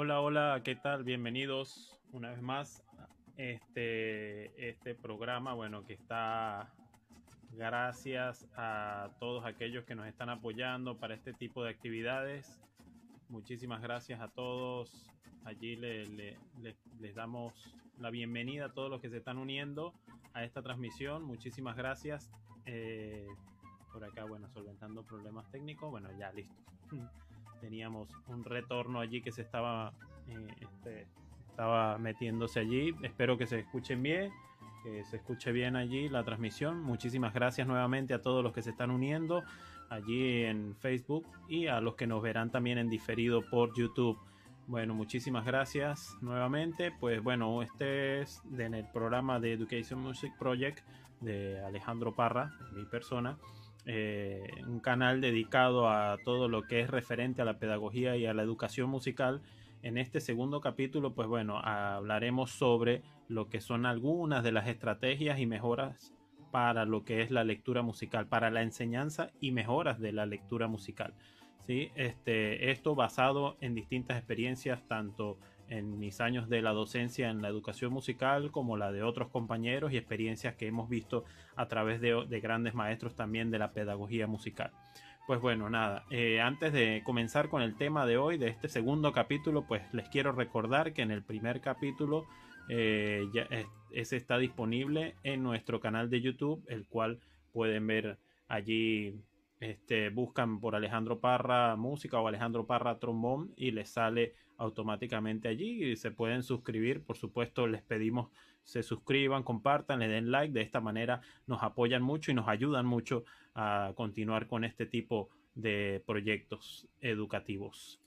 Hola, hola, ¿qué tal? Bienvenidos una vez más a este, este, programa, bueno, que está gracias a todos aquellos que nos están apoyando para este tipo de actividades. Muchísimas gracias a todos. Allí les damos la bienvenida a todos los que se están uniendo a esta transmisión. Muchísimas gracias. Eh, por acá, bueno, solventando problemas técnicos. Bueno, ya listo. teníamos un retorno allí que se estaba, eh, este, estaba metiéndose allí. Espero que se escuchen bien, que se escuche bien allí la transmisión. Muchísimas gracias nuevamente a todos los que se están uniendo allí en Facebook y a los que nos verán también en diferido por YouTube. Bueno, muchísimas gracias nuevamente. Pues bueno, este es en el programa de Education Music Project de Alejandro Parra, mi persona. Eh, un canal dedicado a todo lo que es referente a la pedagogía y a la educación musical. En este segundo capítulo, pues bueno, hablaremos sobre lo que son algunas de las estrategias y mejoras para lo que es la lectura musical, para la enseñanza y mejoras de la lectura musical. ¿sí? Este, esto basado en distintas experiencias, tanto en mis años de la docencia en la educación musical como la de otros compañeros y experiencias que hemos visto a través de, grandes maestros también de la pedagogía musical. Pues bueno, nada, eh, antes de comenzar con el tema de hoy, de este segundo capítulo, pues les quiero recordar que en el primer capítulo eh, ya ese está disponible en nuestro canal de YouTube, el cual pueden ver allí este, buscan por Alejandro Parra música o Alejandro Parra trombón y les sale automáticamente allí y se pueden suscribir. Por supuesto, les pedimos se suscriban, compartan, le den like. De esta manera nos apoyan mucho y nos ayudan mucho a continuar con este tipo de proyectos educativos.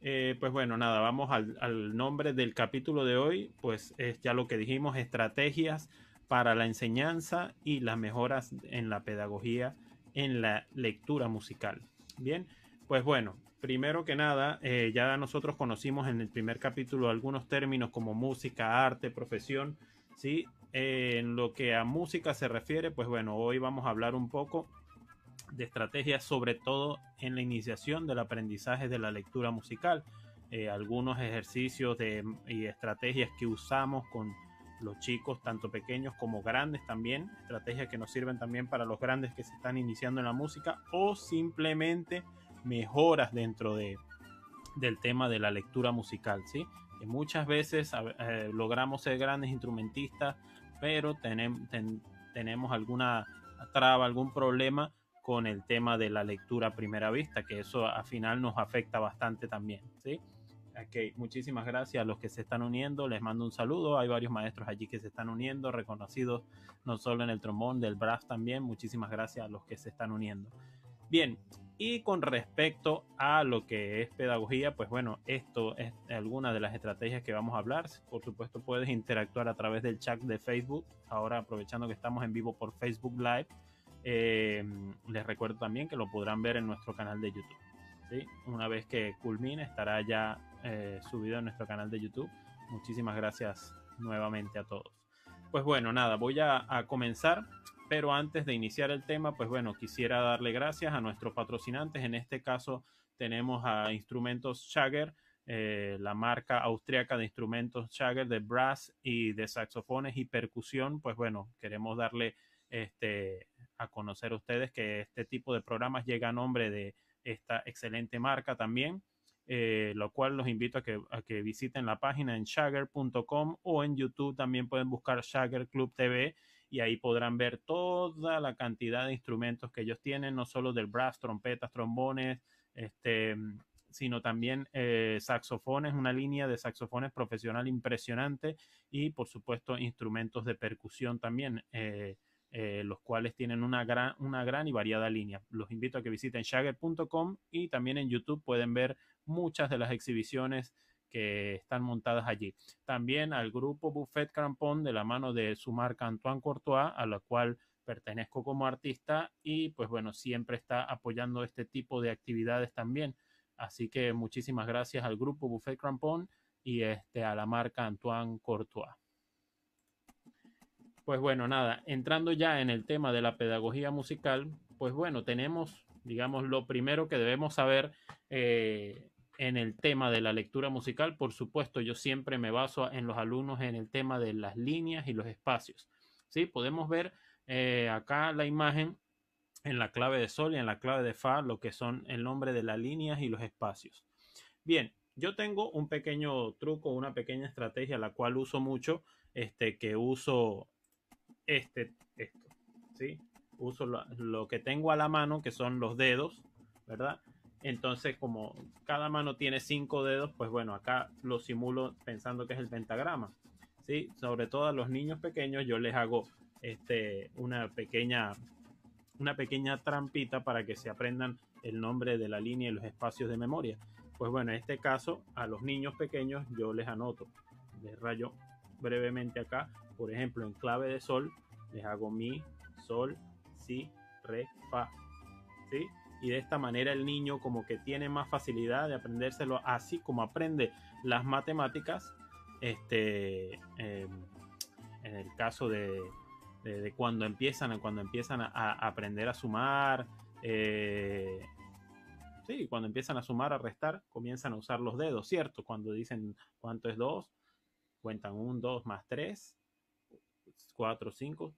Eh, pues bueno, nada, vamos al, al, nombre del capítulo de hoy. Pues es ya lo que dijimos, estrategias para la enseñanza y las mejoras en la pedagogía en la lectura musical. Bien, pues bueno, primero que nada, eh, ya nosotros conocimos en el primer capítulo algunos términos como música, arte, profesión, ¿sí? Eh, en lo que a música se refiere, pues bueno, hoy vamos a hablar un poco de estrategias, sobre todo en la iniciación del aprendizaje de la lectura musical, eh, algunos ejercicios de, y estrategias que usamos con los chicos, tanto pequeños como grandes también, estrategias que nos sirven también para los grandes que se están iniciando en la música o simplemente mejoras dentro de, del tema de la lectura musical, ¿sí? muchas veces eh, logramos ser grandes instrumentistas, pero tenemos alguna traba, algún problema con el tema de la lectura a primera vista, que eso al final nos afecta bastante también, ¿sí? muchísimas gracias a los que se están uniendo, les mando un saludo, hay varios maestros allí que se están uniendo, reconocidos no solo en el trombón, del brass también, muchísimas gracias a los que se están uniendo. Bien, y con respecto a lo que es pedagogía, pues bueno, esto es alguna de las estrategias que vamos a hablar. Por supuesto, puedes interactuar a través del chat de Facebook. Ahora, aprovechando que estamos en vivo por Facebook Live, eh, les recuerdo también que lo podrán ver en nuestro canal de YouTube. ¿sí? Una vez que culmine, estará ya eh, subido en nuestro canal de YouTube. Muchísimas gracias nuevamente a todos. Pues bueno, nada, voy a comenzar pero antes de iniciar el tema, pues bueno, quisiera darle gracias a nuestros patrocinantes. En este caso tenemos a Instrumentos Shagger, eh, la marca austriaca de instrumentos Shagger de brass y de saxofones y percusión. Pues bueno, queremos darle este, a conocer a ustedes que este tipo de programas llega a nombre de esta excelente marca también. Eh, lo cual los invito a que, a visiten la página en shagger.com o en YouTube también pueden buscar Shagger Club TV y ahí podrán ver toda la cantidad de instrumentos que ellos tienen, no solo del brass, trompetas, trombones, este, sino también eh, saxofones, una línea de saxofones profesional impresionante y por supuesto instrumentos de percusión también, eh, eh, los cuales tienen una gran, una gran y variada línea. Los invito a que visiten shagger.com y también en YouTube pueden ver muchas de las exhibiciones que están montadas allí. También al grupo Buffet Crampon de la mano de su marca Antoine Courtois, a la cual pertenezco como artista y pues bueno, siempre está apoyando este tipo de actividades también. Así que muchísimas gracias al grupo Buffet Crampon y este, a la marca Antoine Courtois. Pues bueno, nada, entrando ya en el tema de la pedagogía musical, pues bueno, tenemos, digamos, lo primero que debemos saber eh, en el tema de la lectura musical, por supuesto, yo siempre me baso en los alumnos en el tema de las líneas y los espacios. ¿sí? Podemos ver eh, acá la imagen en la clave de sol y en la clave de fa, lo que son el nombre de las líneas y los espacios. Bien, yo tengo un pequeño truco, una pequeña estrategia, la cual uso mucho, este, que uso este, esto, ¿sí? Uso lo que tengo a la mano, que son los dedos, ¿verdad? Entonces, como cada mano tiene cinco dedos, pues bueno, acá lo simulo pensando que es el pentagrama. ¿sí? Sobre todo a los niños pequeños, yo les hago este, una pequeña una pequeña trampita para que se aprendan el nombre de la línea y los espacios de memoria. Pues bueno, en este caso, a los niños pequeños yo les anoto, les rayo brevemente acá, por ejemplo, en clave de sol, les hago mi, sol, si, re, fa. ¿Sí? y de esta manera el niño como que tiene más facilidad de aprendérselo así como aprende las matemáticas este em, en el caso de, cuando empiezan cuando empiezan a, aprender a sumar eh, sí cuando empiezan a sumar a restar comienzan a usar los dedos cierto cuando dicen cuánto es 2 cuentan 1 2 más 3 4 5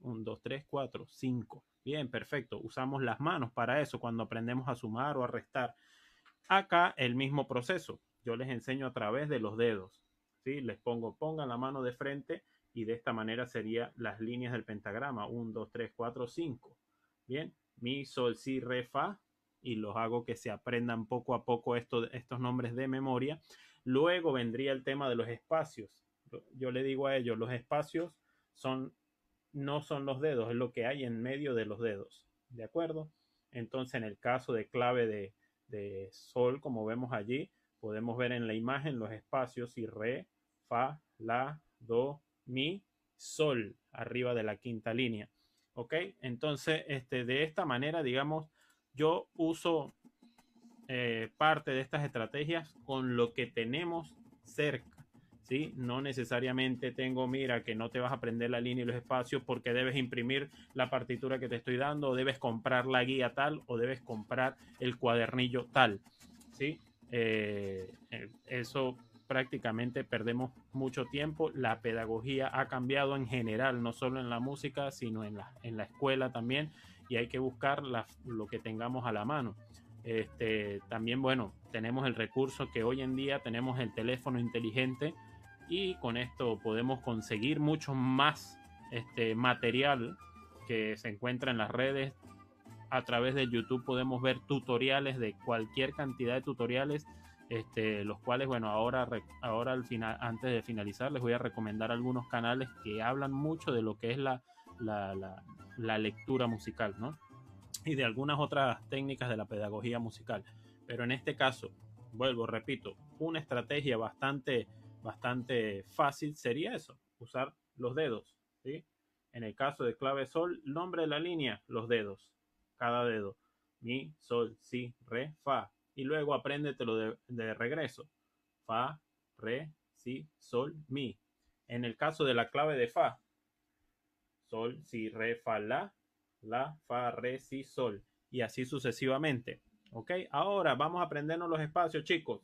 1 2 3 4 5 Bien, perfecto. Usamos las manos para eso cuando aprendemos a sumar o a restar. Acá el mismo proceso. Yo les enseño a través de los dedos. ¿sí? Les pongo, pongan la mano de frente y de esta manera serían las líneas del pentagrama. 1, 2, 3, 4, 5. Bien, mi, sol, si, re, fa. Y los hago que se aprendan poco a poco estos nombres de memoria. Luego vendría el tema de los espacios. Yo le digo a ellos, los espacios son no son los dedos, es lo que hay en medio de los dedos, ¿de acuerdo? Entonces, en el caso de clave de, sol, como vemos allí, podemos ver en la imagen los espacios y re, fa, la, do, mi, sol, arriba de la quinta línea. ¿Ok? Entonces, este, de esta manera, digamos, yo uso eh, parte de estas estrategias con lo que tenemos cerca. No necesariamente tengo, mira, que no te vas a aprender la línea y los espacios porque debes imprimir la partitura que te estoy dando, o debes comprar la guía tal, o debes comprar el cuadernillo tal, ¿sí? Eh, eh, eso prácticamente perdemos mucho tiempo. La pedagogía ha cambiado en general, no solo en la música, sino en la, en la escuela también, y hay que buscar lo que tengamos a la mano. Este, también, bueno, tenemos el recurso que hoy en día tenemos el teléfono inteligente, y con esto podemos conseguir mucho más este, material que se encuentra en las redes. A través de YouTube podemos ver tutoriales de cualquier cantidad de tutoriales, este, los cuales, bueno, ahora, ahora al final, antes de finalizar les voy a recomendar algunos canales que hablan mucho de lo que es la, la, la lectura musical, ¿no? Y de algunas otras técnicas de la pedagogía musical. Pero en este caso, vuelvo, repito, una estrategia bastante bastante fácil sería eso, usar los dedos. ¿sí? En el caso de clave sol, nombre de la línea, los dedos, cada dedo. Mi, sol, si, re, fa. Y luego apréndetelo de, de regreso. Fa, re, si, sol, mi. En el caso de la clave de fa, sol, si, re, fa, la, la, fa, re, si, sol. Y así sucesivamente. ¿Ok? Ahora vamos a aprendernos los espacios, chicos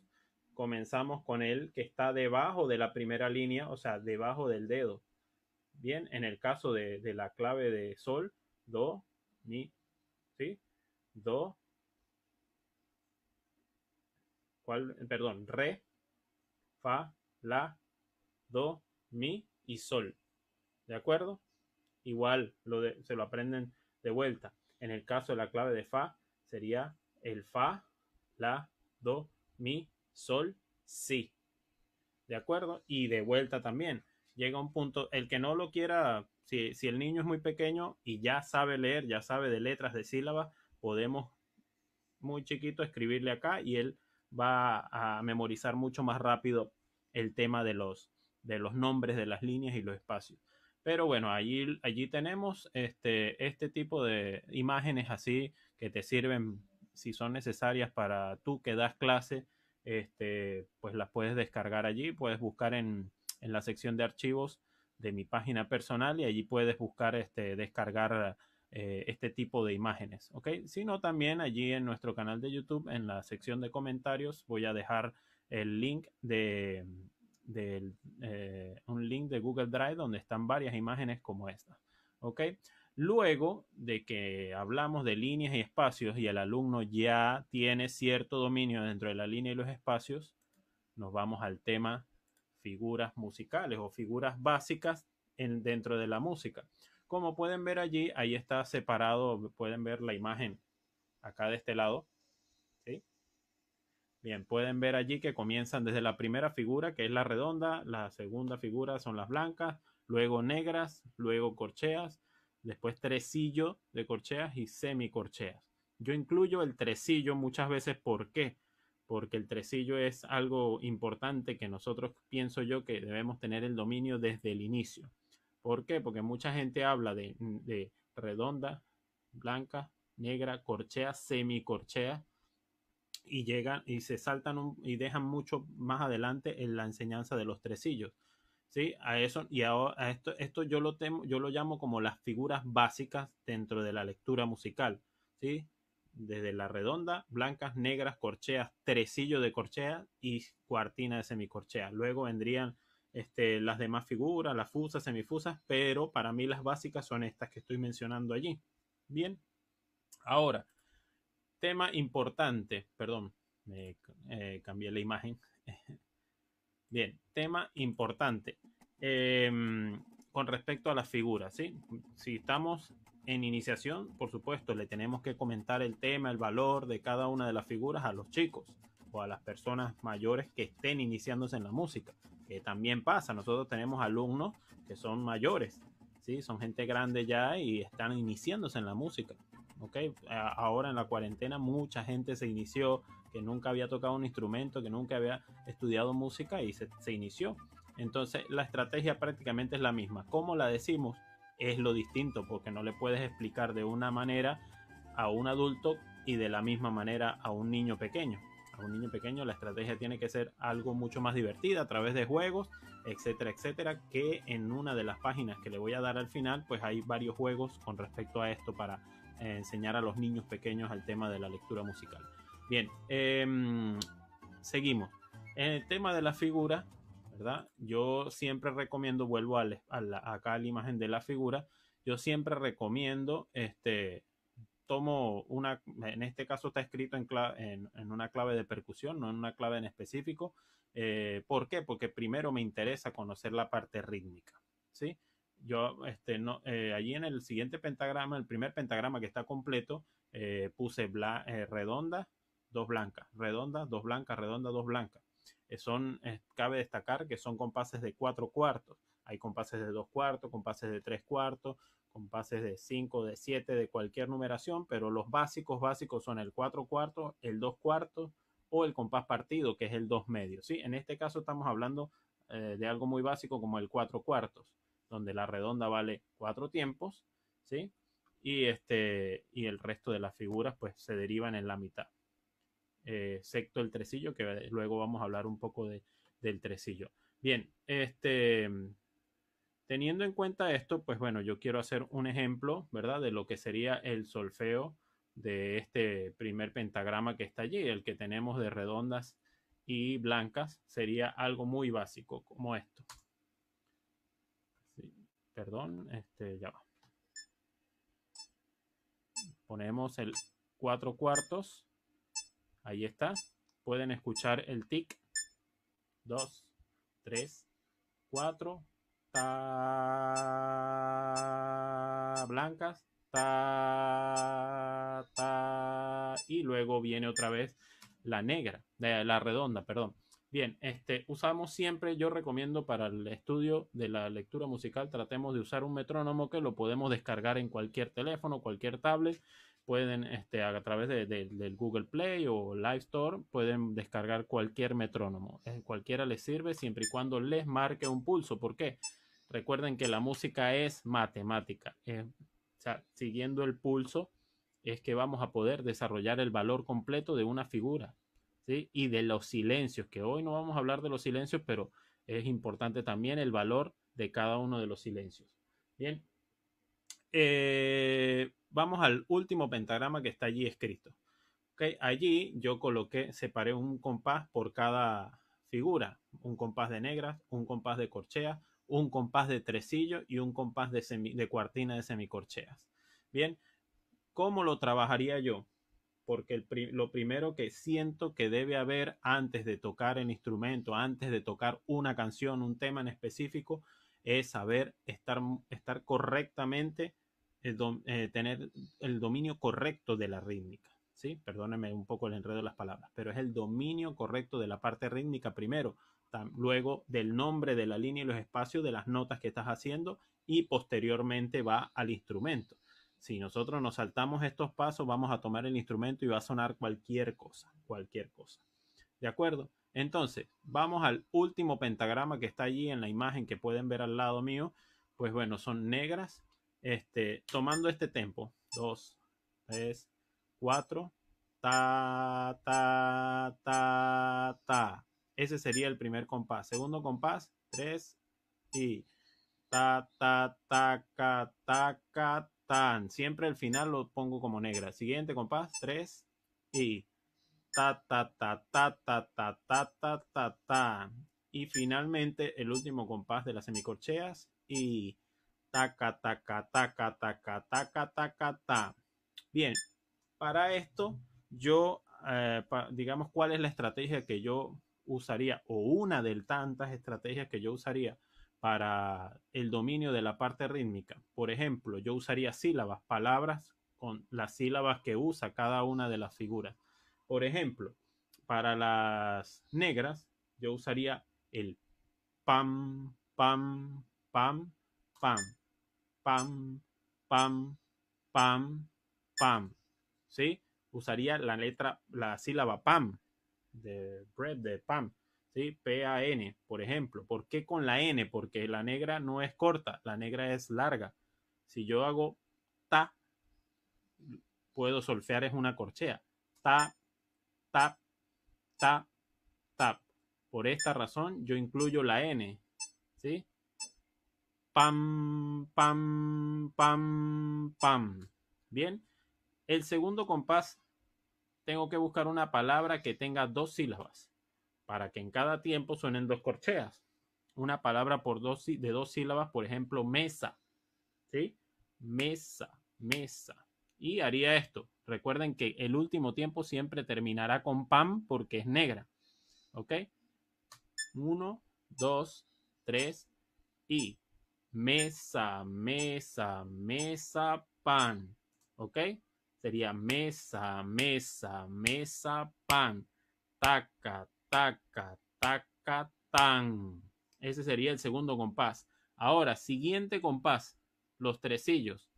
comenzamos con el que está debajo de la primera línea, o sea, debajo del dedo. Bien, en el caso de, la clave de sol, do, mi, ¿sí? Do, ¿cuál? Perdón, re, fa, la, do, mi y sol. ¿De acuerdo? Igual lo se lo aprenden de vuelta. En el caso de la clave de fa, sería el fa, la, do, mi Sol, sí. ¿De acuerdo? Y de vuelta también. Llega un punto, el que no lo quiera, si, el niño es muy pequeño y ya sabe leer, ya sabe de letras, de sílabas, podemos muy chiquito escribirle acá y él va a memorizar mucho más rápido el tema de los, de los nombres de las líneas y los espacios. Pero bueno, allí, allí tenemos este, este tipo de imágenes así que te sirven si son necesarias para tú que das clase este, pues las puedes descargar allí, puedes buscar en, la sección de archivos de mi página personal y allí puedes buscar este, descargar eh, este tipo de imágenes, ¿ok? Sino también allí en nuestro canal de YouTube, en la sección de comentarios, voy a dejar el link de, eh, un link de Google Drive donde están varias imágenes como esta, ¿ok? Luego de que hablamos de líneas y espacios y el alumno ya tiene cierto dominio dentro de la línea y los espacios, nos vamos al tema figuras musicales o figuras básicas dentro de la música. Como pueden ver allí, ahí está separado, pueden ver la imagen acá de este lado. Bien, pueden ver allí que comienzan desde la primera figura, que es la redonda, la segunda figura son las blancas, luego negras, luego corcheas, después tresillo de corcheas y semicorcheas. Yo incluyo el tresillo muchas veces, ¿por qué? Porque el tresillo es algo importante que nosotros pienso yo que debemos tener el dominio desde el inicio. ¿Por qué? Porque mucha gente habla de, redonda, blanca, negra, corchea, semicorchea y llegan y se saltan y dejan mucho más adelante en la enseñanza de los tresillos. ¿sí? A eso y a, esto, esto yo lo yo lo llamo como las figuras básicas dentro de la lectura musical, ¿sí? Desde la redonda, blancas, negras, corcheas, tresillo de corchea y cuartina de semicorchea. Luego vendrían este, las demás figuras, las fusas, semifusas, pero para mí las básicas son estas que estoy mencionando allí. Bien, ahora, tema importante, perdón, me eh, cambié la imagen. Bien, tema importante. Em, con respecto a las figuras, Si estamos en iniciación, por supuesto, le tenemos que comentar el tema, el valor de cada una de las figuras a los chicos o a las personas mayores que estén iniciándose en la música, que también pasa. Nosotros tenemos alumnos que son mayores, ¿sí? Son gente grande ya y están iniciándose en la música, ¿ok? Ahora en la cuarentena mucha gente se inició que nunca había tocado un instrumento, que nunca había estudiado música y se, inició. Entonces la estrategia prácticamente es la misma. ¿Cómo la decimos? Es lo distinto porque no le puedes explicar de una manera a un adulto y de la misma manera a un niño pequeño. A un niño pequeño la estrategia tiene que ser algo mucho más divertida a través de juegos, etcétera, etcétera, que en una de las páginas que le voy a dar al final, pues hay varios juegos con respecto a esto para eh, enseñar a los niños pequeños al tema de la lectura musical. Bien, em, seguimos. En el tema de la figura, ¿verdad? Yo siempre recomiendo, vuelvo a la, acá a la imagen de la figura, yo siempre recomiendo, este, tomo una, en este caso está escrito en, una clave de percusión, no en una clave en específico. Eh, ¿Por qué? Porque primero me interesa conocer la parte rítmica, ¿sí? Yo, este, no, eh, allí en el siguiente pentagrama, el primer pentagrama que está completo, eh, puse bla, redonda, dos blancas, redonda, dos blancas, redonda, dos blancas. Eh, son, eh, cabe destacar que son compases de cuatro cuartos. Hay compases de dos cuartos, compases de tres cuartos, compases de cinco de siete de cualquier numeración, pero los básicos básicos son el cuatro cuartos, el dos cuartos o el compás partido, que es el 2 medio. ¿sí? En este caso estamos hablando eh, de algo muy básico como el cuatro cuartos, donde la redonda vale cuatro tiempos, ¿sí? y, este, y el resto de las figuras pues se derivan en la mitad excepto eh, el tresillo, que luego vamos a hablar un poco del tresillo. Bien, este, teniendo en cuenta esto, pues bueno, yo quiero hacer un ejemplo, ¿verdad? De lo que sería el solfeo de este primer pentagrama que está allí, el que tenemos de redondas y blancas, sería algo muy básico como esto. perdón, este, ya va. Ponemos el cuatro cuartos Ahí está. Pueden escuchar el tic. Dos, tres, cuatro. Ta, blancas. Ta, ta, y luego viene otra vez la negra, eh, la redonda, perdón. Bien, este, usamos siempre, yo recomiendo para el estudio de la lectura musical, tratemos de usar un metrónomo que lo podemos descargar en cualquier teléfono, cualquier tablet pueden este, a través del Google Play o Live Store pueden descargar cualquier metrónomo. Cualquiera les sirve siempre y cuando les marque un pulso. ¿Por qué? Recuerden que la música es matemática. Eh, o sea, siguiendo el pulso es que vamos a poder desarrollar el valor completo de una figura. ¿sí? Y de los silencios, que hoy no vamos a hablar de los silencios, pero es importante también el valor de cada uno de los silencios. Bien. Eh, vamos al último pentagrama que está allí escrito. Allí yo coloqué, separé un compás por cada figura, un compás de negras, un compás de corcheas, un compás de tresillos y un compás de, de cuartina de semicorcheas. Bien, ¿cómo lo trabajaría yo? Porque lo primero que siento que debe haber antes de tocar el instrumento, antes de tocar una canción, un tema en específico, es saber estar, estar correctamente el eh, tener el dominio correcto de la rítmica. ¿sí? Perdónenme un poco el enredo de las palabras, pero es el dominio correcto de la parte rítmica primero, luego del nombre de la línea y los espacios de las notas que estás haciendo y posteriormente va al instrumento. Si nosotros nos saltamos estos pasos, vamos a tomar el instrumento y va a sonar cualquier cosa, cualquier cosa. ¿De acuerdo? Entonces, vamos al último pentagrama que está allí en la imagen que pueden ver al lado mío. Pues bueno, son negras este, tomando este tempo, dos, tres, cuatro, ta, ta, ta, ta. Ese sería el primer compás. Segundo compás, tres, y ta, ta, ta, ta, ta, ta, tan. Siempre el final lo pongo como negra. Siguiente compás, tres, y ta, ta, ta, ta, ta, ta, ta, ta, ta, ta. Y finalmente el último compás de las semicorcheas y Taca, taca, taca, taca, ta. Bien, para esto yo, eh, digamos, cuál es la estrategia que yo usaría o una de tantas estrategias que yo usaría para el dominio de la parte rítmica. Por ejemplo, yo usaría sílabas, palabras con las sílabas que usa cada una de las figuras. Por ejemplo, para las negras, yo usaría el pam, pam, pam, pam pam, pam, pam, pam. ¿Sí? Usaría la letra, la sílaba pam, de bread, de pam. ¿Sí? P-A-N, por ejemplo. ¿Por qué con la N? Porque la negra no es corta, la negra es larga. Si yo hago ta, puedo solfear es una corchea. Ta, ta, ta, tap. Por esta razón yo incluyo la N, ¿sí? pam, pam, pam, pam. Bien. El segundo compás, tengo que buscar una palabra que tenga dos sílabas para que en cada tiempo suenen dos corcheas. Una palabra por dos, de dos sílabas, por ejemplo, mesa. ¿Sí? Mesa, mesa. Y haría esto. Recuerden que el último tiempo siempre terminará con pam porque es negra. ¿Ok? Uno, dos, tres y mesa, mesa, mesa, pan. ¿Ok? Sería mesa, mesa, mesa, pan. Taca, taca, taca, tan. Ese sería el segundo compás. Ahora, siguiente compás, los tresillos.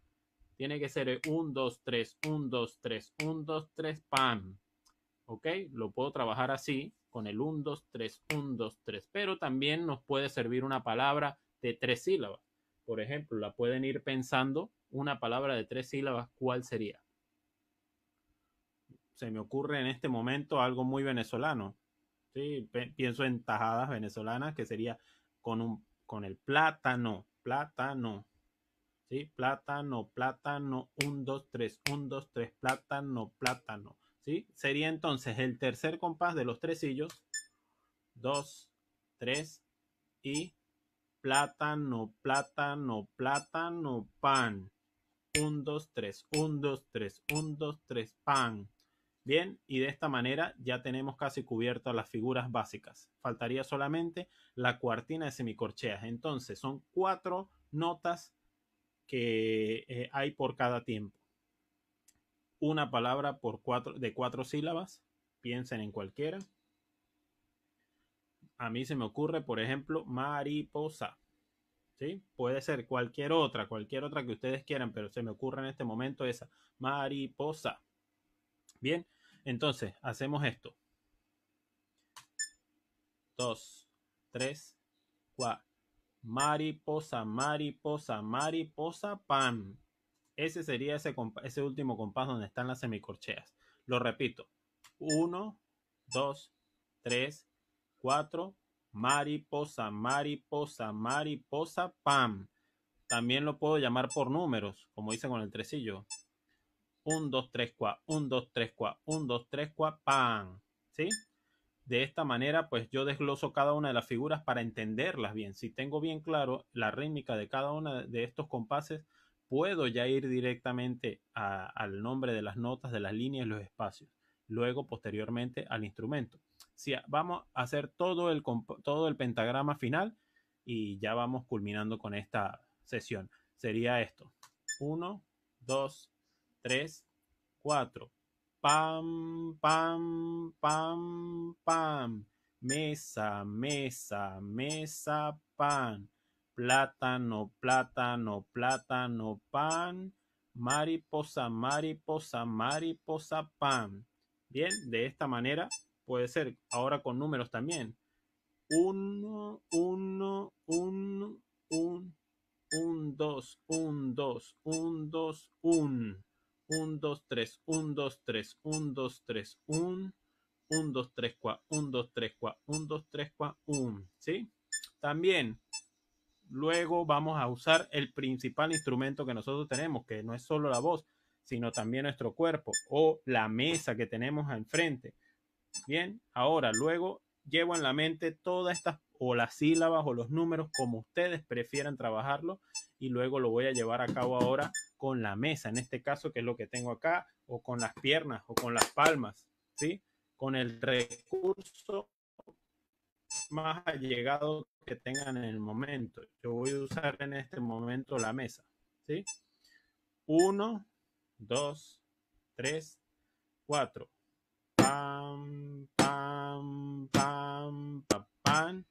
Tiene que ser 1, 2, 3, 1, 2, 3, 1, 2, 3, pan. ¿Ok? Lo puedo trabajar así, con el 1, 2, 3, 1, 2, 3. Pero también nos puede servir una palabra de tres sílabas por ejemplo, la pueden ir pensando una palabra de tres sílabas, ¿cuál sería? Se me ocurre en este momento algo muy venezolano. Sí, pienso en tajadas venezolanas que sería con un con el plátano, plátano. ¿Sí? Plátano, plátano, un dos tres, un dos tres, plátano, plátano. ¿Sí? Sería entonces el tercer compás de los tresillos. Dos, tres y plátano, plátano, plátano, pan. un 2, tres un 2, 3, un dos tres pan. Bien, y de esta manera ya tenemos casi cubiertas las figuras básicas. Faltaría solamente la cuartina de semicorcheas. Entonces son cuatro notas que eh, hay por cada tiempo. Una palabra por cuatro, de cuatro sílabas. Piensen en cualquiera a mí se me ocurre, por ejemplo, mariposa. ¿Sí? Puede ser cualquier otra, cualquier otra que ustedes quieran, pero se me ocurre en este momento esa, mariposa. Bien, entonces hacemos esto. Dos, tres, cuatro. Mariposa, mariposa, mariposa, pan. Ese sería ese, último compás donde están las semicorcheas. Lo repito. 1, 2, 3, mariposa, mariposa, mariposa, pam. También lo puedo llamar por números, como dicen con el tresillo. 1, 2, 3, 4, 1, 2, 3, 4, 1, 2, 3, 4, pam. ¿Sí? De esta manera, pues yo desgloso cada una de las figuras para entenderlas bien. Si tengo bien claro la rítmica de cada uno de estos compases, puedo ya ir directamente al nombre de las notas, de las líneas, y los espacios. Luego, posteriormente, al instrumento vamos a hacer todo el, todo el pentagrama final y ya vamos culminando con esta sesión. Sería esto. 1, 2, 3, 4. Pam, pam, pam, pam. Mesa, mesa, mesa, pan. Plátano, plátano, plátano, pan. Mariposa, mariposa, mariposa, pan. Bien, de esta manera puede ser, ahora con números también. 1, 1, 1, 1, 1, 2, 1, 2, 1, 2, 1. 1, 2, 3, 1, 2, 3, 1, 2, 3, 1, 1, 2, 3, 4, 1, 2, 3, 4, 1, 2, 3, 4, 1. ¿Sí? También, luego vamos a usar el principal instrumento que nosotros tenemos, que no es solo la voz, sino también nuestro cuerpo o la mesa que tenemos al frente. Bien, ahora luego llevo en la mente todas estas o las sílabas o los números como ustedes prefieran trabajarlo y luego lo voy a llevar a cabo ahora con la mesa, en este caso que es lo que tengo acá, o con las piernas o con las palmas, ¿sí? Con el recurso más allegado que tengan en el momento. Yo voy a usar en este momento la mesa, ¿sí? Uno, dos, tres, cuatro. pan,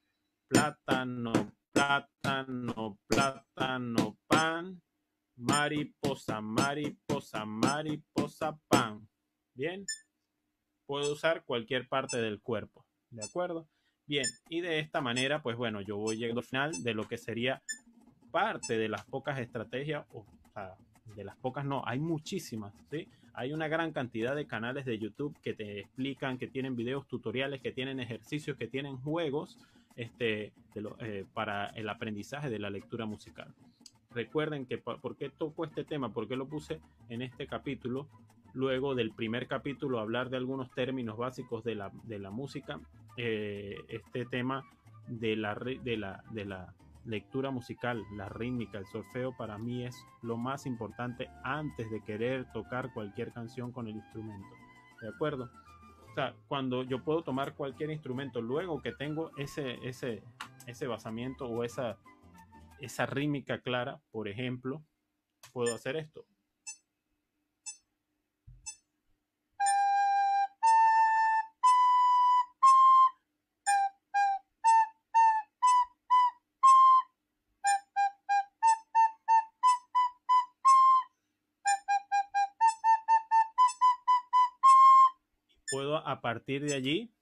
plátano, plátano, plátano, pan, mariposa, mariposa, mariposa, pan. Bien, puedo usar cualquier parte del cuerpo, ¿de acuerdo? Bien, y de esta manera, pues bueno, yo voy llegando al final de lo que sería parte de las pocas estrategias, o de las pocas no, hay muchísimas, ¿sí? Hay una gran cantidad de canales de YouTube que te explican, que tienen videos tutoriales, que tienen ejercicios, que tienen juegos este, eh, para el aprendizaje de la lectura musical. Recuerden que por qué toco este tema, por qué lo puse en este capítulo, luego del primer capítulo hablar de algunos términos básicos de la, música, eh, este tema de la, de la, de la lectura musical, la rítmica, el solfeo para mí es lo más importante antes de querer tocar cualquier canción con el instrumento. ¿De acuerdo? O sea, cuando yo puedo tomar cualquier instrumento, luego que tengo ese, ese, ese basamiento o esa, esa rítmica clara, por ejemplo, puedo hacer esto. partir de allí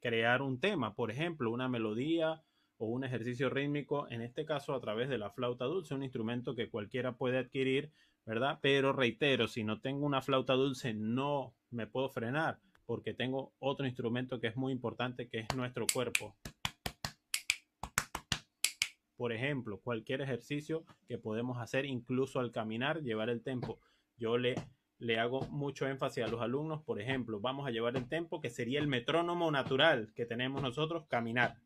crear un tema, por ejemplo, una melodía o un ejercicio rítmico, en este caso a través de la flauta dulce, un instrumento que cualquiera puede adquirir, ¿verdad? Pero reitero, si no tengo una flauta dulce no me puedo frenar porque tengo otro instrumento que es muy importante que es nuestro cuerpo. Por ejemplo, cualquier ejercicio que podemos hacer incluso al caminar, llevar el tempo. Yo le le hago mucho énfasis a los alumnos, por ejemplo, vamos a llevar el tempo que sería el metrónomo natural que tenemos nosotros, caminar.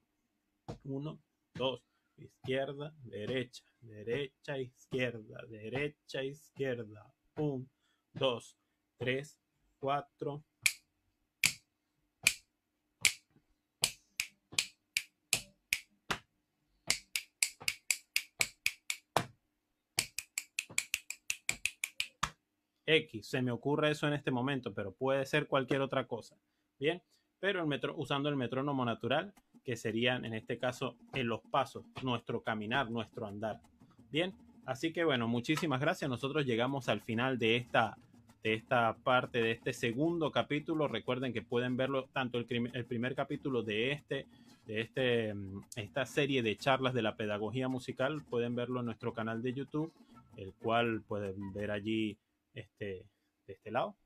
Uno, dos, izquierda, derecha, derecha, izquierda, derecha, izquierda. Un, dos, tres, cuatro, X, se me ocurre eso en este momento, pero puede ser cualquier otra cosa. Bien, pero el metro, usando el metrónomo natural, que serían en este caso en los pasos, nuestro caminar, nuestro andar. Bien, así que bueno, muchísimas gracias. Nosotros llegamos al final de esta, de esta parte, de este segundo capítulo. Recuerden que pueden verlo tanto el, primer capítulo de este de este, mm, esta serie de charlas de la pedagogía musical, pueden verlo en nuestro canal de YouTube, el cual pueden ver allí este, de este lado.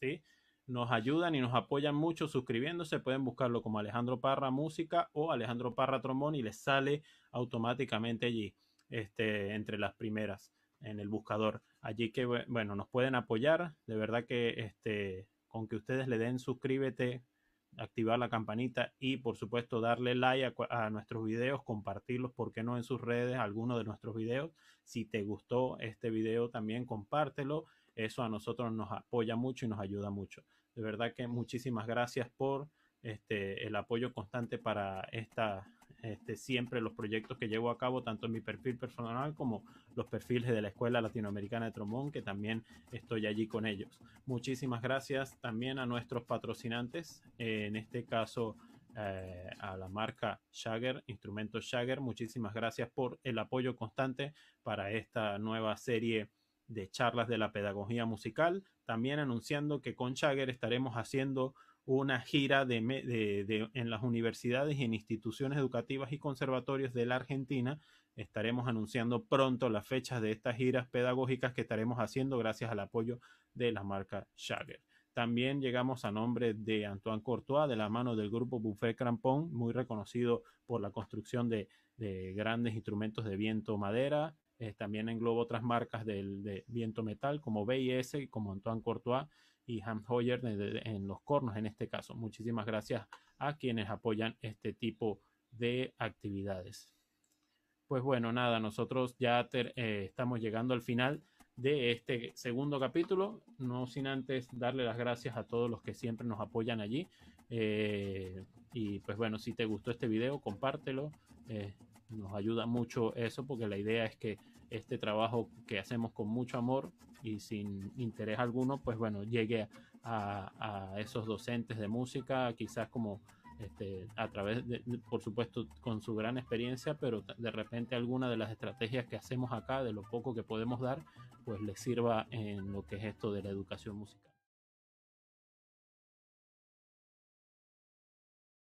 ¿Sí? Nos ayudan y nos apoyan mucho suscribiéndose. Pueden buscarlo como Alejandro Parra Música o Alejandro Parra Trombón y les sale automáticamente allí, este, entre las primeras en el buscador. Allí que, bueno, nos pueden apoyar. De verdad que este, con que ustedes le den suscríbete, activar la campanita y por supuesto darle like a, a nuestros videos, compartirlos, ¿por qué no en sus redes, algunos de nuestros videos? Si te gustó este video también compártelo. Eso a nosotros nos apoya mucho y nos ayuda mucho. De verdad que muchísimas gracias por este, el apoyo constante para esta, este, siempre los proyectos que llevo a cabo, tanto en mi perfil personal como los perfiles de la Escuela Latinoamericana de Tromón, que también estoy allí con ellos. Muchísimas gracias también a nuestros patrocinantes, en este caso eh, a la marca Jagger, Instrumentos Jagger. Muchísimas gracias por el apoyo constante para esta nueva serie de charlas de la pedagogía musical. También anunciando que con Jagger estaremos haciendo una gira de, en las universidades y en instituciones educativas y conservatorios de la Argentina. Estaremos anunciando pronto las fechas de estas giras pedagógicas que estaremos haciendo gracias al apoyo de la marca Jagger. También llegamos a nombre de Antoine Courtois, de la mano del grupo Buffet Crampon, muy reconocido por la construcción de, grandes instrumentos de viento madera. Eh, también engloba otras marcas del, de viento metal como BIS, como Antoine Courtois y Hans Hoyer en los cornos en este caso. Muchísimas gracias a quienes apoyan este tipo de actividades. Pues bueno, nada, nosotros ya eh, estamos llegando al final de este segundo capítulo, no sin antes darle las gracias a todos los que siempre nos apoyan allí. Eh, y pues bueno, si te gustó este video, compártelo. Eh, nos ayuda mucho eso porque la idea es que este trabajo que hacemos con mucho amor y sin interés alguno, pues bueno, llegue a, a esos docentes de música, quizás como este, a través, de, por supuesto, con su gran experiencia, pero de repente alguna de las estrategias que hacemos acá, de lo poco que podemos dar, pues les sirva en lo que es esto de la educación musical.